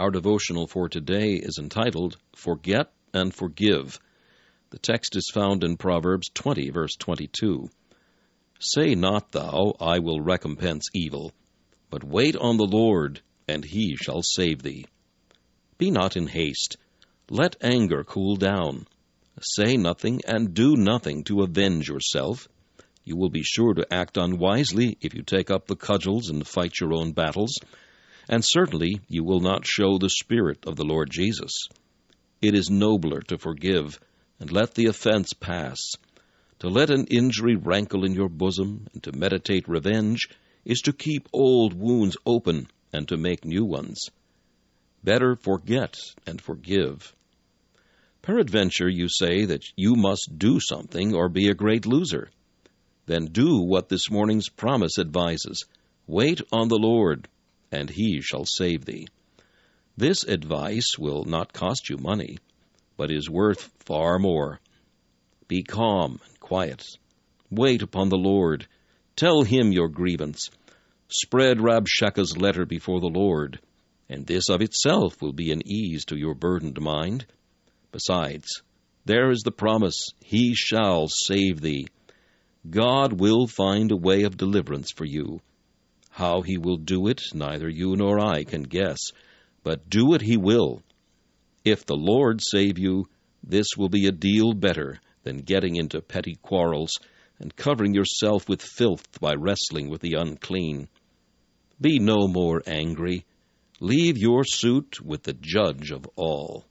Our devotional for today is entitled Forget and Forgive. The text is found in Proverbs 20, verse 22. Say not thou, I will recompense evil, but wait on the Lord, and he shall save thee. Be not in haste. Let anger cool down. Say nothing and do nothing to avenge yourself. You will be sure to act unwisely if you take up the cudgels and fight your own battles. And certainly you will not show the Spirit of the Lord Jesus. It is nobler to forgive and let the offense pass. To let an injury rankle in your bosom and to meditate revenge is to keep old wounds open and to make new ones. Better forget and forgive. Peradventure, you say that you must do something or be a great loser. Then do what this morning's promise advises wait on the Lord and he shall save thee. This advice will not cost you money, but is worth far more. Be calm and quiet. Wait upon the Lord. Tell him your grievance. Spread Rabshakeh's letter before the Lord, and this of itself will be an ease to your burdened mind. Besides, there is the promise, He shall save thee. God will find a way of deliverance for you how he will do it, neither you nor I can guess, but do it he will. If the Lord save you, this will be a deal better than getting into petty quarrels and covering yourself with filth by wrestling with the unclean. Be no more angry. Leave your suit with the judge of all.